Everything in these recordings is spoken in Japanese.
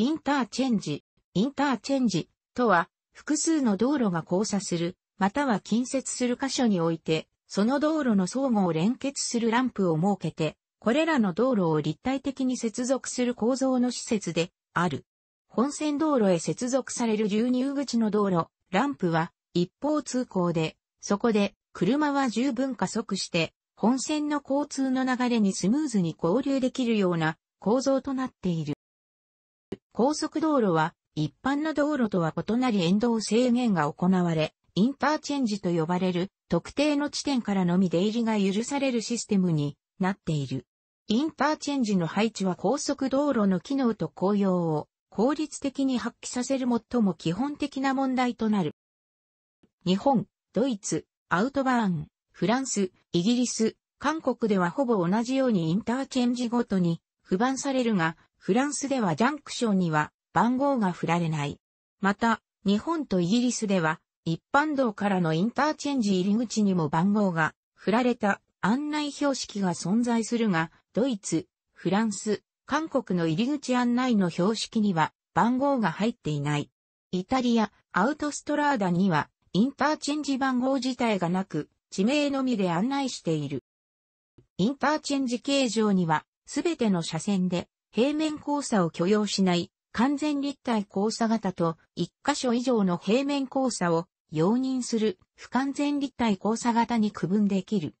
インターチェンジ、インターチェンジとは、複数の道路が交差する、または近接する箇所において、その道路の相互を連結するランプを設けて、これらの道路を立体的に接続する構造の施設である。本線道路へ接続される流入口の道路、ランプは一方通行で、そこで車は十分加速して、本線の交通の流れにスムーズに交流できるような構造となっている。高速道路は一般の道路とは異なり沿道制限が行われ、インターチェンジと呼ばれる特定の地点からのみ出入りが許されるシステムになっている。インターチェンジの配置は高速道路の機能と効用を効率的に発揮させる最も基本的な問題となる。日本、ドイツ、アウトバーン、フランス、イギリス、韓国ではほぼ同じようにインターチェンジごとに不番されるが、フランスではジャンクションには番号が振られない。また、日本とイギリスでは、一般道からのインターチェンジ入り口にも番号が振られた案内標識が存在するが、ドイツ、フランス、韓国の入り口案内の標識には番号が入っていない。イタリア、アウトストラーダにはインターチェンジ番号自体がなく、地名のみで案内している。インターチェンジ形状には、すべての車線で平面交差を許容しない完全立体交差型と一箇所以上の平面交差を容認する不完全立体交差型に区分できる。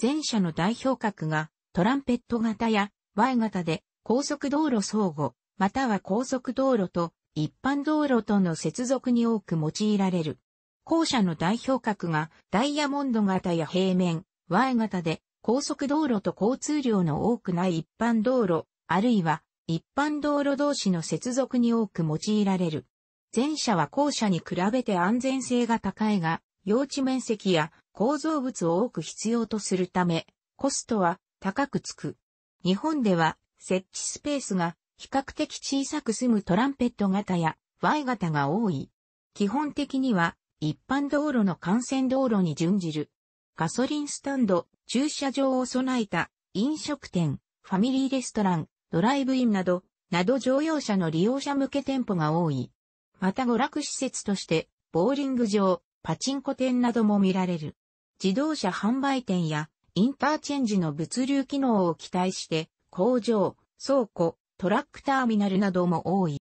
前者の代表格がトランペット型や Y 型で高速道路相互または高速道路と一般道路との接続に多く用いられる。後者の代表格がダイヤモンド型や平面 Y 型で高速道路と交通量の多くない一般道路あるいは一般道路同士の接続に多く用いられる。前者は後者に比べて安全性が高いが、用地面積や構造物を多く必要とするため、コストは高くつく。日本では設置スペースが比較的小さく済むトランペット型や Y 型が多い。基本的には一般道路の幹線道路に準じる。ガソリンスタンド、駐車場を備えた飲食店、ファミリーレストラン、ドライブインなど、など乗用車の利用者向け店舗が多い。また娯楽施設として、ボーリング場、パチンコ店なども見られる。自動車販売店や、インターチェンジの物流機能を期待して、工場、倉庫、トラックターミナルなども多い。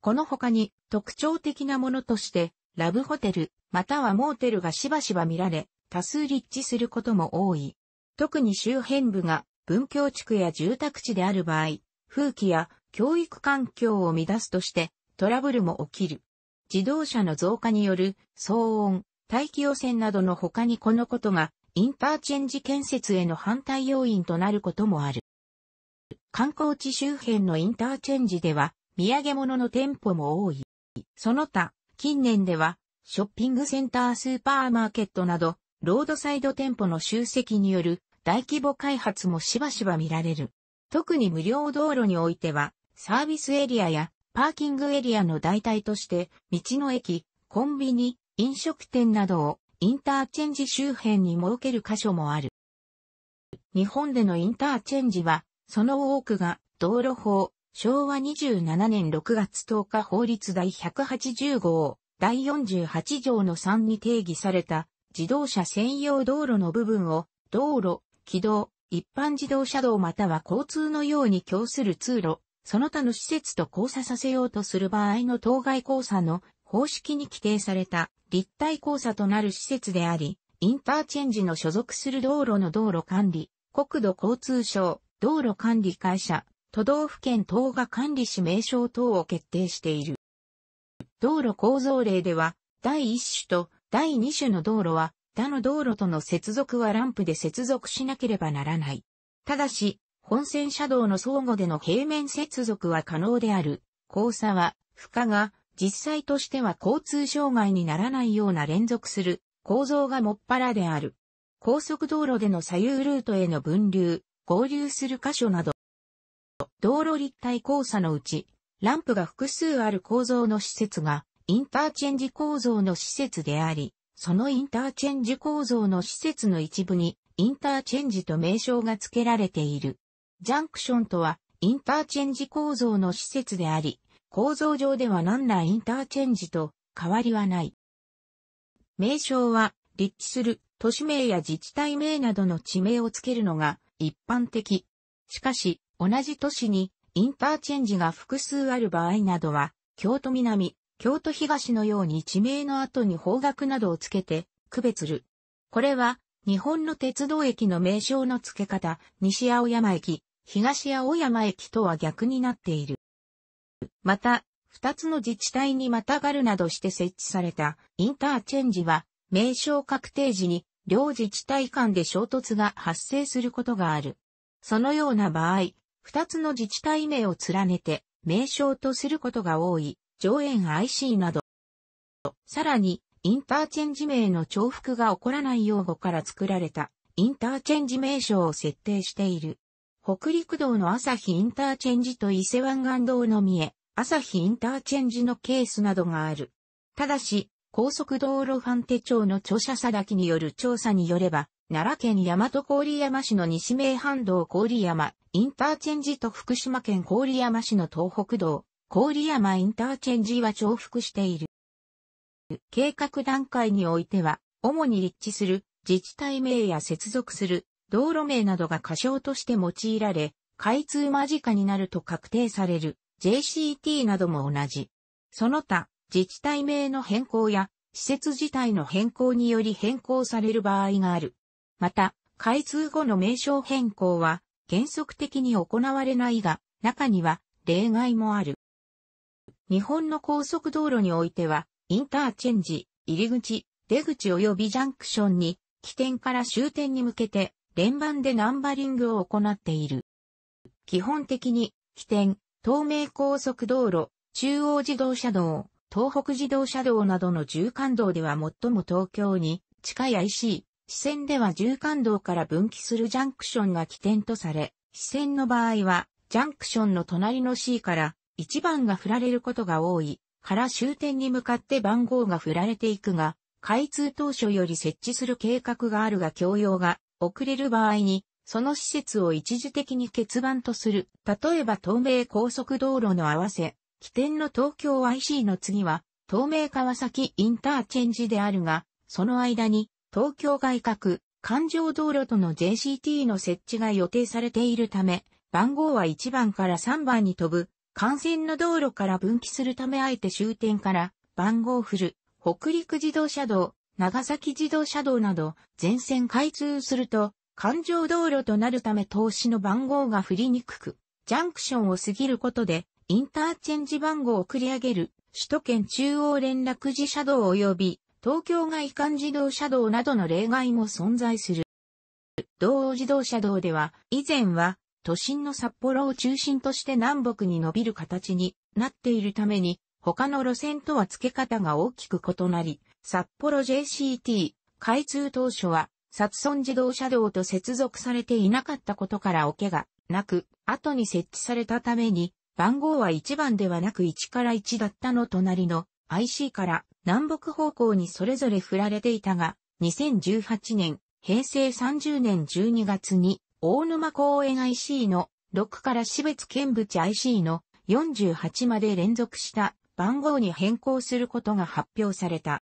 この他に特徴的なものとして、ラブホテル、またはモーテルがしばしば見られ、多数立地することも多い。特に周辺部が文教地区や住宅地である場合、風紀や教育環境を乱すとしてトラブルも起きる。自動車の増加による騒音、大気汚染などの他にこのことがインターチェンジ建設への反対要因となることもある。観光地周辺のインターチェンジでは土産物の店舗も多い。その他、近年ではショッピングセンタースーパーマーケットなどロードサイド店舗の集積による大規模開発もしばしば見られる。特に無料道路においては、サービスエリアやパーキングエリアの代替として、道の駅、コンビニ、飲食店などをインターチェンジ周辺に設ける箇所もある。日本でのインターチェンジは、その多くが道路法、昭和27年6月10日法律第180号、第48条の3に定義された自動車専用道路の部分を道路、軌道、一般自動車道または交通のように供する通路、その他の施設と交差させようとする場合の当該交差の方式に規定された立体交差となる施設であり、インターチェンジの所属する道路の道路管理、国土交通省、道路管理会社、都道府県等が管理し名称等を決定している。道路構造例では、第1種と第2種の道路は他の道路との接続はランプで接続しなければならない。ただし、本線車道の相互での平面接続は可能である。交差は、負荷が、実際としては交通障害にならないような連続する構造がもっぱらである。高速道路での左右ルートへの分流、合流する箇所など、道路立体交差のうち、ランプが複数ある構造の施設が、インターチェンジ構造の施設であり、そのインターチェンジ構造の施設の一部に、インターチェンジと名称が付けられている。ジャンクションとは、インターチェンジ構造の施設であり、構造上では何らインターチェンジと変わりはない。名称は、立地する都市名や自治体名などの地名を付けるのが一般的。しかし、同じ都市にインターチェンジが複数ある場合などは、京都南、京都東のように地名の後に方角などをつけて区別る。これは日本の鉄道駅の名称の付け方、西青山駅、東青山駅とは逆になっている。また、二つの自治体にまたがるなどして設置されたインターチェンジは、名称確定時に両自治体間で衝突が発生することがある。そのような場合、二つの自治体名を連ねて名称とすることが多い。上演 IC など。さらに、インターチェンジ名の重複が起こらない用語から作られた、インターチェンジ名称を設定している。北陸道の朝日インターチェンジと伊勢湾岸道の三重、朝日インターチェンジのケースなどがある。ただし、高速道路ファン手帳の庁舎だきによる調査によれば、奈良県大和郡山市の西名阪道郡山、インターチェンジと福島県郡山市の東北道、郡山インターチェンジは重複している。計画段階においては、主に立地する自治体名や接続する道路名などが過小として用いられ、開通間近になると確定される JCT なども同じ。その他、自治体名の変更や施設自体の変更により変更される場合がある。また、開通後の名称変更は原則的に行われないが、中には例外もある。日本の高速道路においては、インターチェンジ、入り口、出口及びジャンクションに、起点から終点に向けて、連番でナンバリングを行っている。基本的に、起点、東名高速道路、中央自動車道、東北自動車道などの縦貫道では最も東京に近い IC、支線では縦貫道から分岐するジャンクションが起点とされ、支線の場合は、ジャンクションの隣の C から1番が振られることが多いから終点に向かって番号が振られていくが、開通当初より設置する計画があるが供用が遅れる場合に、その施設を一時的に欠番とする。例えば東名高速道路の合わせ、起点の東京 IC の次は、東名川崎インターチェンジであるが、その間に、東京外郭、環状道路との JCT の設置が予定されているため、番号は1番から3番に飛ぶ幹線の道路から分岐するためあえて終点から番号振る、北陸自動車道、長崎自動車道など全線開通すると環状道路となるため投資の番号が振りにくく、ジャンクションを過ぎることでインターチェンジ番号を繰り上げる首都圏中央連絡自車道及び東京外環自動車道などの例外も存在する。道央自動車道では以前は都心の札幌を中心として南北に伸びる形になっているために、他の路線とは付け方が大きく異なり、札幌 JCT 開通当初は、札村自動車道と接続されていなかったことからおけがなく、後に設置されたために、番号は1番ではなく1から1だったの隣の IC から南北方向にそれぞれ振られていたが、2018年、平成30年12月に大沼公園 IC の6から市別見物 IC の48まで連続した番号に変更することが発表された。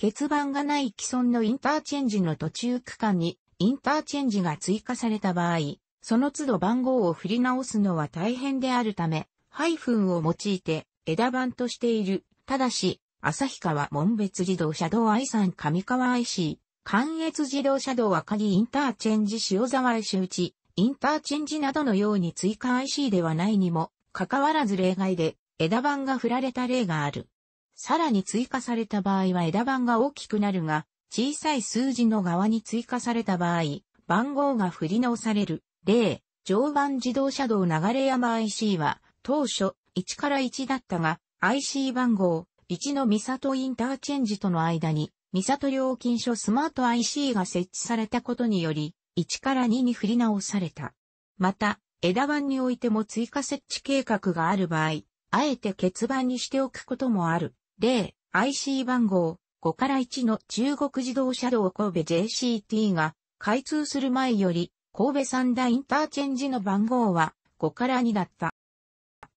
欠番がない既存のインターチェンジの途中区間にインターチェンジが追加された場合、その都度番号を振り直すのは大変であるため、ハイフンを用いて枝番としている。ただし、旭川門別自動車道 I3 上川 IC、関越自動車道赤木インターチェンジ塩沢石内、インターチェンジなどのように追加 IC ではないにも、かかわらず例外で枝番が振られた例がある。さらに追加された場合は枝番が大きくなるが、小さい数字の側に追加された場合、番号が振り直される。例、常磐自動車道流山 IC は、当初、1から1だったが、IC 番号、1の三里インターチェンジとの間に、三里料金所スマート IC が設置されたことにより、1から2に振り直された。また、枝番においても追加設置計画がある場合、あえて欠番にしておくこともある。例、IC 番号5から1の中国自動車道神戸 JCT が開通する前より神戸三大インターチェンジの番号は5から2だった。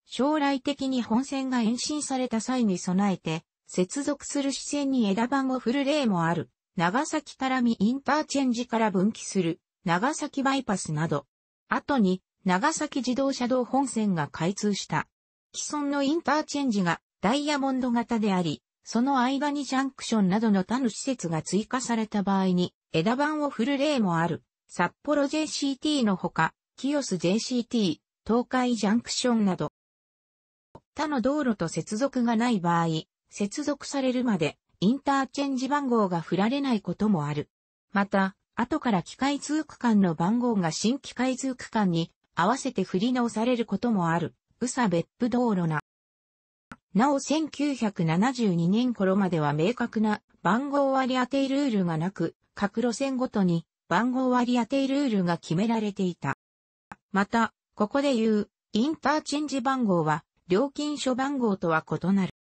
将来的に本線が延伸された際に備えて接続する支線に枝番を振る例もある。長崎からみインターチェンジから分岐する長崎バイパスなど。後に長崎自動車道本線が開通した。既存のインターチェンジがダイヤモンド型であり、その間にジャンクションなどの他の施設が追加された場合に枝番を振る例もある。札幌 JCT のほか、清ス JCT、東海ジャンクションなど、他の道路と接続がない場合、接続されるまでインターチェンジ番号が振られないこともある。また、後から機械通区間の番号が新機械通区間に合わせて振り直されることもある。宇佐別府道路な。なお1972年頃までは明確な番号割り当てルールがなく、各路線ごとに番号割り当てルールが決められていた。また、ここで言うインターチェンジ番号は料金所番号とは異なる。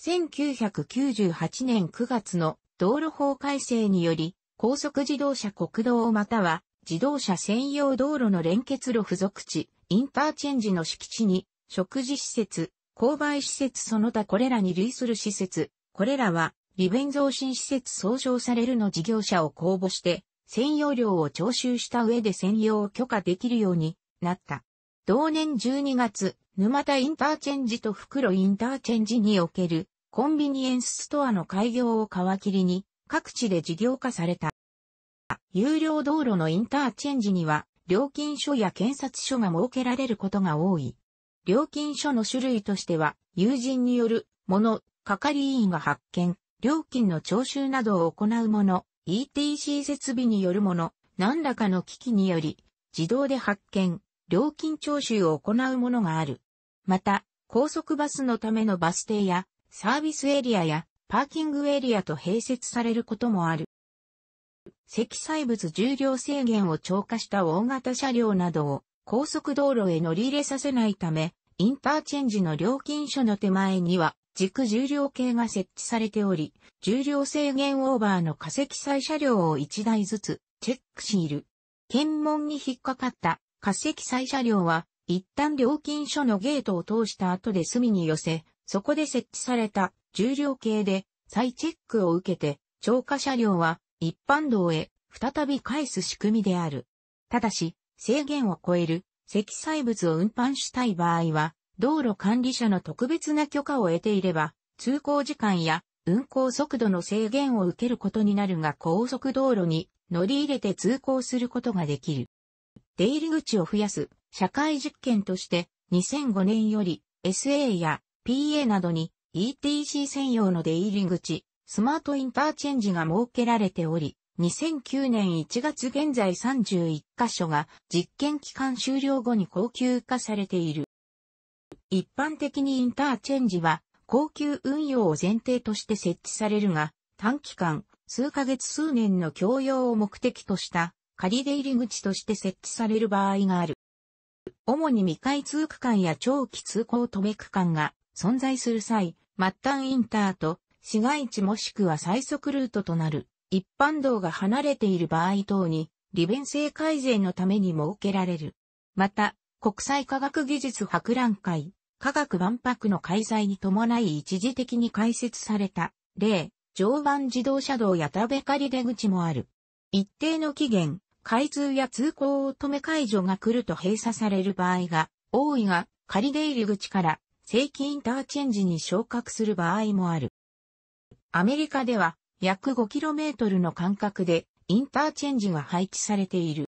1998年9月の道路法改正により、高速自動車国道または自動車専用道路の連結路付属地、インターチェンジの敷地に、食事施設、購買施設その他これらに類する施設、これらは、利便増進施設総称されるの事業者を公募して、専用料を徴収した上で専用を許可できるようになった。同年12月、沼田インターチェンジと袋インターチェンジにおけるコンビニエンスストアの開業を皮切りに各地で事業化された。有料道路のインターチェンジには料金所や検察所が設けられることが多い。料金所の種類としては友人によるもの、係員が発見、料金の徴収などを行うもの、ETC 設備によるもの、何らかの機器により、自動で発見、料金徴収を行うものがある。また、高速バスのためのバス停や、サービスエリアや、パーキングエリアと併設されることもある。積載物重量制限を超過した大型車両などを高速道路へ乗り入れさせないため、インターチェンジの料金所の手前には軸重量計が設置されており、重量制限オーバーの化石載車両を1台ずつチェックしいる。検問に引っかかった化石載車両は一旦料金所のゲートを通した後で隅に寄せ、そこで設置された重量計で再チェックを受けて、超過車両は一般道へ再び返す仕組みである。ただし、制限を超える積載物を運搬したい場合は、道路管理者の特別な許可を得ていれば、通行時間や運行速度の制限を受けることになるが高速道路に乗り入れて通行することができる。出入り口を増やす社会実験として2005年より SA や PA などに ETC 専用の出入り口、スマートインターチェンジが設けられており、2009年1月現在31カ所が実験期間終了後に高級化されている。一般的にインターチェンジは高級運用を前提として設置されるが、短期間、数ヶ月数年の共用を目的とした仮出入り口として設置される場合がある。主に未開通区間や長期通行止め区間が存在する際、末端インターと市街地もしくは最速ルートとなる一般道が離れている場合等に利便性改善のために設けられる。また、国際科学技術博覧会、科学万博の開催に伴い一時的に開設された、例、常磐自動車道や田べかり出口もある。一定の期限、開通や通行を止め解除が来ると閉鎖される場合が多いが、仮出入り口から正規インターチェンジに昇格する場合もある。アメリカでは約 5km の間隔でインターチェンジが配置されている。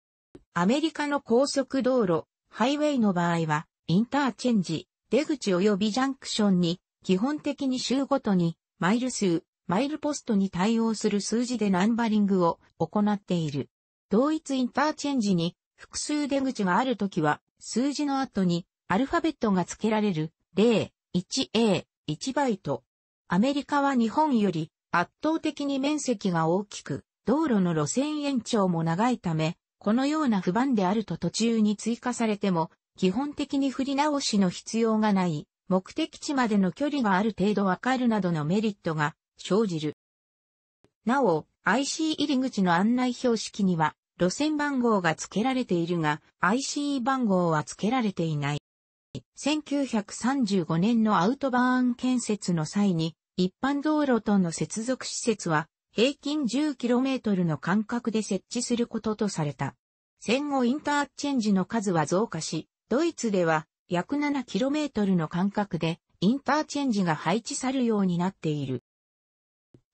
アメリカの高速道路、ハイウェイの場合は、インターチェンジ、出口及びジャンクションに、基本的に週ごとに、マイル数、マイルポストに対応する数字でナンバリングを行っている。同一インターチェンジに複数出口があるときは、数字の後にアルファベットが付けられる0、1A、1バイト。アメリカは日本より圧倒的に面積が大きく、道路の路線延長も長いため、このような不番であると途中に追加されても、基本的に振り直しの必要がない、目的地までの距離がある程度わかるなどのメリットが生じる。なお、IC 入り口の案内標識には路線番号が付けられているが ICE 番号は付けられていない。1935年のアウトバーン建設の際に一般道路との接続施設は平均 10km の間隔で設置することとされた。戦後インターチェンジの数は増加し、ドイツでは約 7km の間隔でインターチェンジが配置されるようになっている。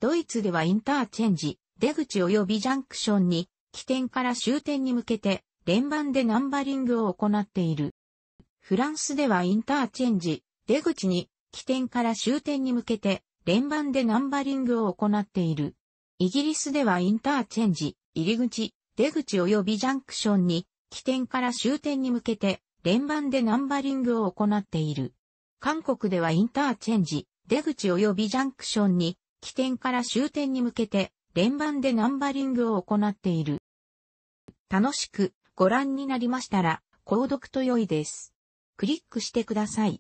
ドイツではインターチェンジ、出口及びジャンクションに、起点から終点に向けて、連番でナンバリングを行っている。フランスではインターチェンジ、出口に、起点から終点に向けて、連番でナンバリングを行っている。イギリスではインターチェンジ、入り口、出口及びジャンクションに、起点から終点に向けて、連番でナンバリングを行っている。韓国ではインターチェンジ、出口及びジャンクションに、起点から終点に向けて、連番でナンバリングを行っている。楽しくご覧になりましたら、購読と良いです。クリックしてください。